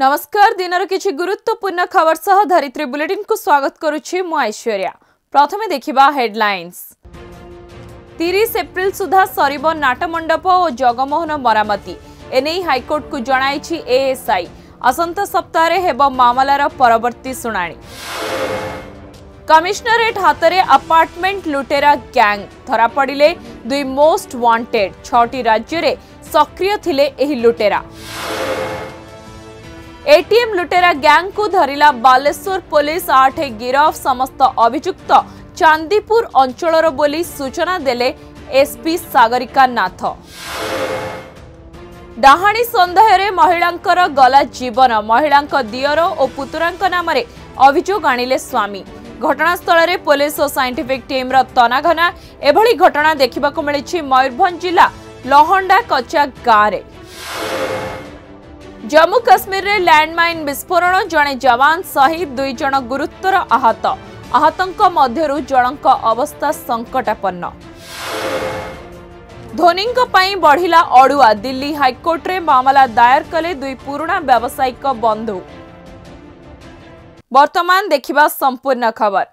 ନମସ୍କାର ଦିନର କିଛି ଗୁରୁତ୍ୱପୂର୍ଣ୍ଣ ଖବର ସହ ଧରିତ୍ରୀ ବୁଲେଟିନ୍କୁ ସ୍ୱାଗତ କରୁଛି ମୁଁ ଐଶ୍ୱର୍ଯ୍ୟା ପ୍ରଥମେ ଦେଖିବା ହେଡ୍ଲାଇନ୍ସ ତିରିଶ ଏପ୍ରିଲ ସୁଦ୍ଧା ସରିବ ନାଟମଣ୍ଡପ ଓ ଜଗମୋହନ ମରାମତି ଏନେଇ ହାଇକୋର୍ଟକୁ ଜଣାଇଛି ଏଏସ୍ଆଇ ଆସନ୍ତା ସପ୍ତାହରେ ହେବ ମାମଲାର ପରବର୍ତ୍ତୀ ଶୁଣାଣି କମିଶନରେଟ୍ ହାତରେ ଆପାର୍ଟମେଣ୍ଟ ଲୁଟେରା ଗ୍ୟାଙ୍ଗ ଧରାପଡ଼ିଲେ ଦୁଇ ମୋଷ୍ଟ ୱାଣ୍ଟେଡ୍ ଛଅଟି ରାଜ୍ୟରେ ସକ୍ରିୟ ଥିଲେ ଏହି ଲୁଟେରା এটিএম লୁଟେରା ଗ୍ୟାଙ୍ଗକୁ ଧରିଲା ବାଲେଶ୍ୱର ପୋଲିସ ଆଠ ଗିରଫ ସମସ୍ତ ଅଭିଯୁକ୍ତ ଚାନ୍ଦିପୁର ଅଞ୍ଚଳର ବୋଲି ସୂଚନା ଦେଲେ ଏସ୍ପି ସାଗରିକା ନାଥ ଡାହାଣୀ ସନ୍ଦେହରେ ମହିଳାଙ୍କର ଗଲା ଜୀବନ ମହିଳାଙ୍କ ଦିଅର ଓ ପୁତୁରାଙ୍କ ନାମରେ ଅଭିଯୋଗ ଆଣିଲେ ସ୍ୱାମୀ ଘଟଣାସ୍ଥଳରେ ପୋଲିସ ଓ ସାଇଣ୍ଟିଫିକ୍ ଟିମ୍ର ତନାଘନା ଏଭଳି ଘଟଣା ଦେଖିବାକୁ ମିଳିଛି ମୟୂରଭଞ୍ଜ ଜିଲ୍ଲା ଲହଣ୍ଡା କଚା ଗାଁରେ जम्मू कश्मीर रे लैंडमाइन विस्फोटन जने जवान शहीद दुई जना गुरुत्तर আহত আহতनका मध्यरु जणका अवस्था संकटাপন্ন धोनीनका पई बढिला अड़ुआ दिल्ली हाई कोर्ट मामला दायर कले दुई पूर्णम व्यवसायिक बन्धु वर्तमान देखिबा सम्पूर्ण खबर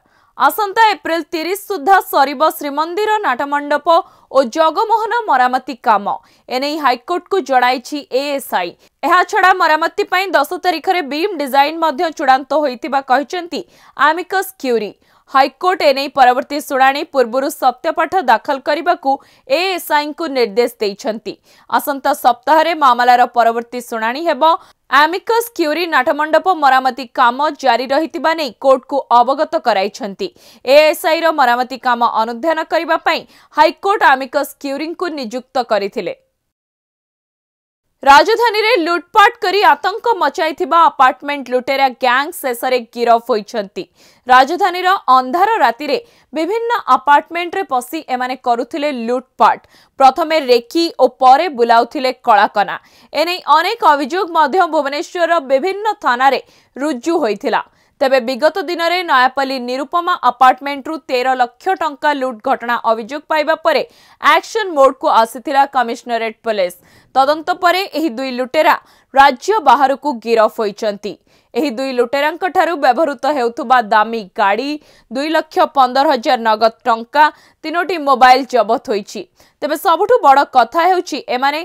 ଆସନ୍ତା ଏପ୍ରିଲ ତିରିଶ ସୁଦ୍ଧା ସରିବ ଶ୍ରୀମନ୍ଦିର ନାଟମଣ୍ଡପ ଓ ଜଗମୋହନ ମରାମତି କାମ ଏନେଇ ହାଇକୋର୍ଟକୁ ଜଣାଇଛି ଏଏସ୍ଆଇ ଏହାଛଡ଼ା ମରାମତି ପାଇଁ ଦଶ ତାରିଖରେ ବିମ୍ ଡିଜାଇନ୍ ମଧ୍ୟ ଚୂଡ଼ାନ୍ତ ହୋଇଥିବା କହିଛନ୍ତି ଆମିକସ୍ କ୍ୟୁରି ହାଇକୋର୍ଟ ଏନେଇ ପରବର୍ତ୍ତୀ ଶୁଣାଣି ପୂର୍ବରୁ ସତ୍ୟପାଠ ଦାଖଲ କରିବାକୁ ଏଏସ୍ଆଇଙ୍କୁ ନିର୍ଦ୍ଦେଶ ଦେଇଛନ୍ତି ଆସନ୍ତା ସପ୍ତାହରେ ମାମଲାର ପରବର୍ତ୍ତୀ ଶୁଣାଣି ହେବ ଆମିକସ୍ କ୍ୟୁରି ନାଟମଣ୍ଡପ ମରାମତି କାମ ଜାରି ରହିଥିବା ନେଇ କୋର୍ଟକୁ ଅବଗତ କରାଇଛନ୍ତି ଏଏସ୍ଆଇର ମରାମତି କାମ ଅନୁଧ୍ୟାନ କରିବା ପାଇଁ ହାଇକୋର୍ଟ ଆମିକସ୍ କ୍ୟୁରିଙ୍କୁ ନିଯୁକ୍ତ କରିଥିଲେ ରାଜଧାନୀରେ ଲୁଟ୍ପାଟ କରି ଆତଙ୍କ ମଚାଇଥିବା ଆପାର୍ଟମେଣ୍ଟ ଲୁଟେରା ଗ୍ୟାଙ୍ଗ ଶେଷରେ ଗିରଫ ହୋଇଛନ୍ତି ରାଜଧାନୀର ଅନ୍ଧାର ରାତିରେ ବିଭିନ୍ନ ଆପାର୍ଟମେଣ୍ଟରେ ପଶି ଏମାନେ କରୁଥିଲେ ଲୁଟ୍ପାଟ ପ୍ରଥମେ ରେକି ଓ ପରେ ବୁଲାଉଥିଲେ କଳାକନା ଏନେଇ ଅନେକ ଅଭିଯୋଗ ମଧ୍ୟ ଭୁବନେଶ୍ୱରର ବିଭିନ୍ନ ଥାନାରେ ରୁଜୁ ହୋଇଥିଲା ତେବେ ବିଗତ ଦିନରେ ନୟାପଲ୍ଲୀ ନିରୁପମା ଆପାର୍ଟମେଣ୍ଟରୁ ତେର ଲକ୍ଷ ଟଙ୍କା ଲୁଟ୍ ଘଟଣା ଅଭିଯୋଗ ପାଇବା ପରେ ଆକ୍ସନ ମୋଡକୁ ଆସିଥିଲା କମିଶନରେଟ୍ ପୋଲିସ তদন্ত পরে এই দুই লুটেরা ରାଜ୍ୟ ବାହାରକୁ ଗିରଫ ହୋଇଛନ୍ତି ଏହି ଦୁଇ ଲୁଟେରାଙ୍କଠାରୁ ବ୍ୟବହୃତ ହେଉଥିବା ଦାମୀ ଗାଡ଼ି ଦୁଇ ଲକ୍ଷ ପନ୍ଦର ହଜାର ନଗଦ ଟଙ୍କା ତିନୋଟି ମୋବାଇଲ ଜବତ ହୋଇଛି ତେବେ ସବୁଠୁ ବଡ଼ କଥା ହେଉଛି ଏମାନେ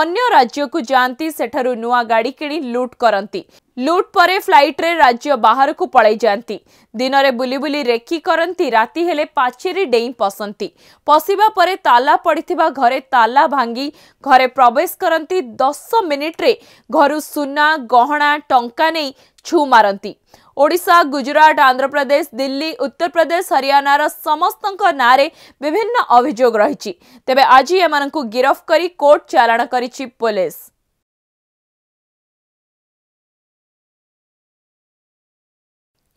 ଅନ୍ୟ ରାଜ୍ୟକୁ ଯାଆନ୍ତି ସେଠାରୁ ନୂଆ ଗାଡ଼ି କିଣି ଲୁଟ୍ କରନ୍ତି ଲୁଟ୍ ପରେ ଫ୍ଲାଇଟ୍ରେ ରାଜ୍ୟ ବାହାରକୁ ପଳାଇ ଯାଆନ୍ତି ଦିନରେ ବୁଲି ବୁଲି ରେକି କରନ୍ତି ରାତି ହେଲେ ପାଚେରୀ ଡେଇଁ ପଶନ୍ତି ପଶିବା ପରେ ତାଲା ପଡ଼ିଥିବା ଘରେ ତାଲା ଭାଙ୍ଗି ଘରେ ପ୍ରବେଶ प्रवेश करती दस मिनिट्रे घर सुना गहना टंका नहीं छू मारती ओडा गुजरात आंध्र प्रदेश दिल्ली उत्तर प्रदेश हरियाणार समस्त ना विभिन्न अभोग रही तेज आज एम गिरफ्त करी कोर्ट चलाण कर पुलिस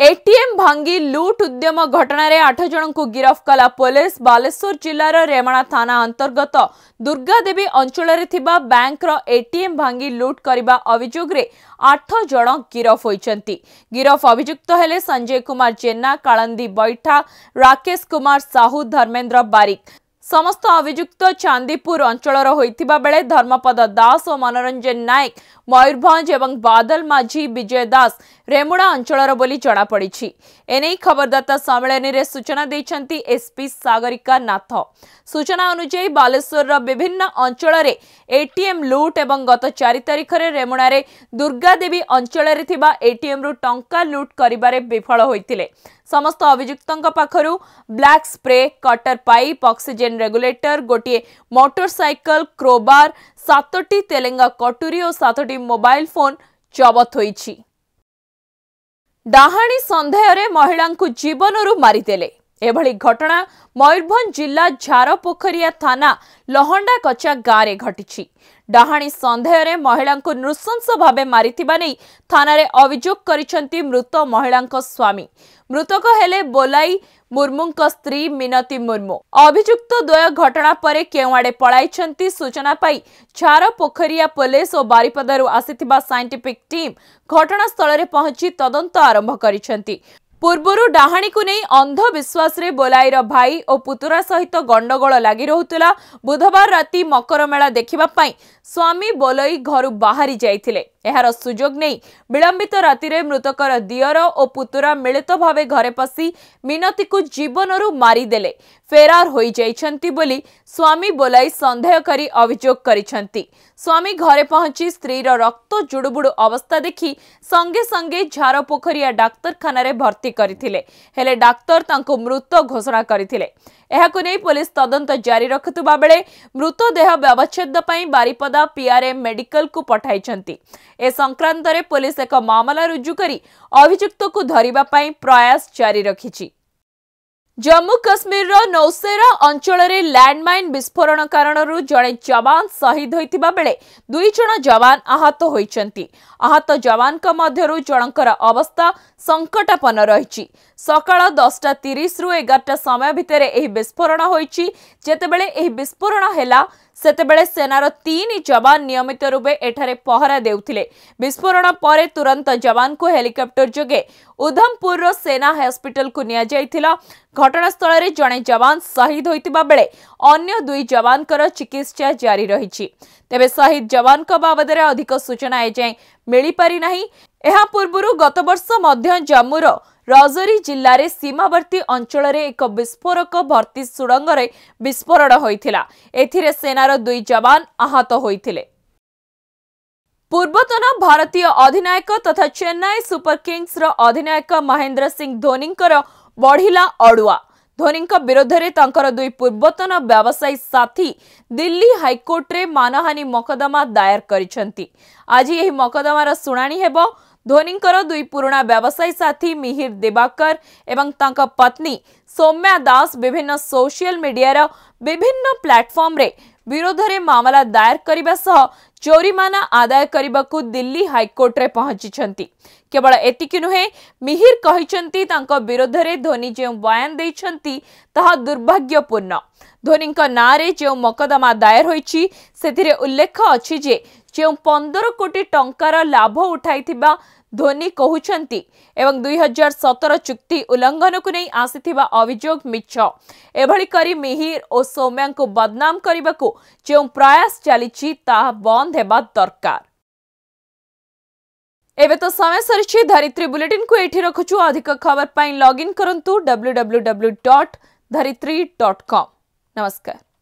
ଏଟିଏମ୍ ଭାଙ୍ଗି ଲୁଟ୍ ଉଦ୍ୟମ ଘଟଣାରେ ଆଠ ଜଣଙ୍କୁ ଗିରଫ କଲା ପୋଲିସ ବାଲେଶ୍ୱର ଜିଲ୍ଲାର ରେମଣା ଥାନା ଅନ୍ତର୍ଗତ ଦୁର୍ଗାଦେବୀ ଅଞ୍ଚଳରେ ଥିବା ବ୍ୟାଙ୍କର ଏଟିଏମ୍ ଭାଙ୍ଗି ଲୁଟ୍ କରିବା ଅଭିଯୋଗରେ ଆଠ ଜଣ ଗିରଫ ହୋଇଛନ୍ତି ଗିରଫ ଅଭିଯୁକ୍ତ ହେଲେ ସଞ୍ଜୟ କୁମାର ଜେନା କାଳନ୍ଦୀ ବୈଠା ରାକେଶ କୁମାର ସାହୁ ଧର୍ମେନ୍ଦ୍ର ବାରିକ ସମସ୍ତ ଅଭିଯୁକ୍ତ ଚାନ୍ଦିପୁର ଅଞ୍ଚଳର ହୋଇଥିବା ବେଳେ ଧର୍ମପଦ ଦାସ ଓ ମନୋରଞ୍ଜନ ନାୟକ ମୟୂରଭଞ୍ଜ ଏବଂ ବାଦଲ ମାଝି ବିଜୟ ଦାସ ରେମୁଣା ଅଞ୍ଚଳର ବୋଲି ଜଣାପଡ଼ିଛି ଏନେଇ ଖବରଦାତା ସମ୍ମିଳନୀରେ ସୂଚନା ଦେଇଛନ୍ତି ଏସ୍ପି ସାଗରିକା ନାଥ ସୂଚନା ଅନୁଯାୟୀ ବାଲେଶ୍ୱରର ବିଭିନ୍ନ ଅଞ୍ଚଳରେ ଏଟିଏମ୍ ଲୁଟ୍ ଏବଂ ଗତ ଚାରି ତାରିଖରେ ରେମୁଣାରେ ଦୁର୍ଗାଦେବୀ ଅଞ୍ଚଳରେ ଥିବା ଏଟିଏମ୍ରୁ ଟଙ୍କା ଲୁଟ୍ କରିବାରେ ବିଫଳ ହୋଇଥିଲେ ସମସ୍ତ ଅଭିଯୁକ୍ତଙ୍କ ପାଖରୁ black spray cutter pipe oxygen regulator ଗୋଟିଏ ମୋଟରସାଇକେଲ କ୍ରୋବାର ସାତଟି ତେଲେଙ୍ଗା କଟୁରୀ ଓ ସାତଟି ମୋବାଇଲ ଫୋନ୍ ଜବତ ହୋଇଛି ଡାହାଣୀ ସନ୍ଦେହରେ ମହିଳାଙ୍କୁ ଜୀବନରୁ ମାରିଦେଲେ ଏଭଳି ଘଟଣା ମୟୂରଭଞ୍ଜ ଜିଲ୍ଲା ଝାରପୋଖରିଆ ଥାନା ଲହଣ୍ଡା କଚା ଗାଁରେ ଘଟିଛି ଡାହାଣୀ ସନ୍ଦେହରେ ମହିଳାଙ୍କୁ ନୃଶଂସ ଭାବେ ମାରିଥିବା ନେଇ ଥାନାରେ ଅଭିଯୋଗ କରିଛନ୍ତି ମୃତ ମହିଳାଙ୍କ ସ୍ୱାମୀ ମୃତକ ହେଲେ ବୋଲାଇ ମୁର୍ମୁଙ୍କ ସ୍ତ୍ରୀ ମିନତୀ ମୁର୍ମୁ ଅଭିଯୁକ୍ତ ଦ୍ୱୟ ଘଟଣା ପରେ କେଉଁଆଡ଼େ ପଳାଇଛନ୍ତି ସୂଚନା ପାଇ ଝାରପୋଖରିଆ ପୋଲିସ ଓ ବାରିପଦାରୁ ଆସିଥିବା ସାଇଣ୍ଟିଫିକ୍ ଟିମ୍ ଘଟଣାସ୍ଥଳରେ ପହଞ୍ଚି ତଦନ୍ତ ଆରମ୍ଭ କରିଛନ୍ତି ପୂର୍ବରୁ ଡାହାଣୀକୁ ନେଇ ଅନ୍ଧବିଶ୍ୱାସରେ ବୋଲାଇର ଭାଇ ଓ ପୁତୁରା ସହିତ ଗଣ୍ଡଗୋଳ ଲାଗି ରହୁଥିଲା ବୁଧବାର ରାତି ମକର ମେଳା ଦେଖିବା ପାଇଁ ସ୍ୱାମୀ ବୋଲଇ ଘରୁ ବାହାରି ଯାଇଥିଲେ ଏହାର ସୁଯୋଗ ନେଇ ବିଳମ୍ବିତ ରାତିରେ ମୃତକର ଦିଅର ଓ ପୁତୁରା ମିଳିତ ଭାବେ ଘରେ ପଶି ମିନତିକୁ ଜୀବନରୁ ମାରିଦେଲେ ଫେରାର ହୋଇଯାଇଛନ୍ତି ବୋଲି ସ୍ୱାମୀ ବୋଲାଇ ସନ୍ଦେହ କରି ଅଭିଯୋଗ କରିଛନ୍ତି ସ୍ୱାମୀ ଘରେ ପହଞ୍ଚି ସ୍ତ୍ରୀର ରକ୍ତ ଜୁଡ଼ୁବୁଡ଼ୁ ଅବସ୍ଥା ଦେଖି ସଙ୍ଗେ ସଙ୍ଗେ ଝାରପୋଖରିଆ ଡାକ୍ତରଖାନାରେ ଭର୍ତ୍ତି डाक्तर मृत घोषणा करते जारी रखा बेले मृतदेह व्यवच्छेद बारिपदा पीआरएम मेडिकल को पठाई ए संक्रांत पुलिस एक मामला रुजुरी अभिजुक्त को धरने प्रयास जारी रखी ଜମ୍ମୁ କାଶ୍ମୀରର ନୌସେରା ଅଞ୍ଚଳରେ ଲ୍ୟାଣ୍ଡମାଇନ୍ ବିସ୍ଫୋରଣ କାରଣରୁ ଜଣେ ଯବାନ ଶହୀଦ ହୋଇଥିବା ବେଳେ ଦୁଇ ଜଣ ଯବାନ ଆହତ ହୋଇଛନ୍ତି ଆହତ ଯବାନଙ୍କ ମଧ୍ୟରୁ ଜଣଙ୍କର ଅବସ୍ଥା ସଙ୍କଟାପନ୍ନ ରହିଛି ସକାଳ ଦଶଟା ତିରିଶରୁ ଏଗାରଟା ସମୟ ଭିତରେ ଏହି ବିସ୍ଫୋରଣ ହୋଇଛି ଯେତେବେଳେ ଏହି ବିସ୍ଫୋରଣ ହେଲା ସେତେବେଳେ ସେନାର ତିନି ଯବାନ ନିୟମିତ ରୂପେ ଏଠାରେ ପହରା ଦେଉଥିଲେ ବିସ୍ଫୋରଣ ପରେ ତୁରନ୍ତ ଯବାନଙ୍କୁ ହେଲିକପ୍ଟର ଯୋଗେ ଉଦ୍ଧମପୁରର ସେନା ହସ୍ପିଟାଲକୁ ନିଆଯାଇଥିଲା ଘଟଣାସ୍ଥଳରେ ଜଣେ ଯବାନ ଶହୀଦ ହୋଇଥିବା ବେଳେ ଅନ୍ୟ ଦୁଇ ଯବାନଙ୍କର ଚିକିତ୍ସା ଜାରି ରହିଛି ତେବେ ଶହୀଦ ଯବାନଙ୍କ ବାବଦରେ ଅଧିକ ସୂଚନା ଏଯାଏଁ ମିଳିପାରି ନାହିଁ ଏହା ପୂର୍ବରୁ ଗତବର୍ଷ ମଧ୍ୟ ଜାମ୍ମୁର ରାଜୌରୀ ଜିଲ୍ଲାରେ ସୀମାବର୍ତ୍ତୀ ଅଞ୍ଚଳରେ ଏକ ବିସ୍ଫୋରକ ଭର୍ତ୍ତି ସୁଡ଼ଙ୍ଗରେ ବିସ୍ଫୋରଣ ହୋଇଥିଲା ଏଥିରେ ସେନାର ଦୁଇ ଯବାନ ଆହତ ହୋଇଥିଲେ ପୂର୍ବତନ ଭାରତୀୟ ଅଧିନାୟକ ତଥା ଚେନ୍ନାଇ ସୁପର କିଙ୍ଗସ୍ର ଅଧିନାୟକ ମହେନ୍ଦ୍ର ସିଂ ଧୋନିଙ୍କର ବଢ଼ିଲା ଅଡ଼ୁଆ ଧୋନିଙ୍କ ବିରୋଧରେ ତାଙ୍କର ଦୁଇ ପୂର୍ବତନ ବ୍ୟବସାୟୀ ସାଥୀ ଦିଲ୍ଲୀ ହାଇକୋର୍ଟରେ ମାନହାନୀ ମକଦ୍ଦମା ଦାୟର କରିଛନ୍ତି ଆଜି ଏହି ମକଦ୍ଦମାର ଶୁଣାଣି ହେବ धोनी दुई पुणा व्यवसायी साथी मिहिर दिवाकर एवं पत्नी सौम्या दास विभिन्न सोशल मीडिया रा विभिन्न प्लाटफर्म विरोध में मामला दायर करने चोरीमाना आदाय करने को दिल्ली हाइकोर्टे पहुंची केवल एति नुहे मिहिर कही विरोध में धोनी जो बयान देखा दुर्भाग्यपूर्ण धोनी जो मकदमा दायर होती उल्लेख अच्छी ଯେଉଁ ପନ୍ଦର କୋଟି ଟଙ୍କାର ଲାଭ ଉଠାଇଥିବା ଧୋନି କହୁଛନ୍ତି ଏବଂ ଦୁଇହଜାର ସତର ଚୁକ୍ତି ଉଲ୍ଲଂଘନକୁ ନେଇ ଆସିଥିବା ଅଭିଯୋଗ ମିଛ ଏଭଳି କରି ମିହିର ଓ ସୌମ୍ୟାଙ୍କୁ ବଦନାମ କରିବାକୁ ଯେଉଁ ପ୍ରୟାସ ଚାଲିଛି ତାହା ବନ୍ଦ ହେବା ଦରକାର ଏବେ ତ ସମୟ ସରିଛି ଧରିତ୍ରୀ ବୁଲେଟିନ୍କୁ ଏଠି ରଖୁଛୁ ଅଧିକ ଖବର ପାଇଁ ଲଗ୍ଇନ୍ କରନ୍ତୁ W W W dot Dharitri dot com ନମସ୍କାର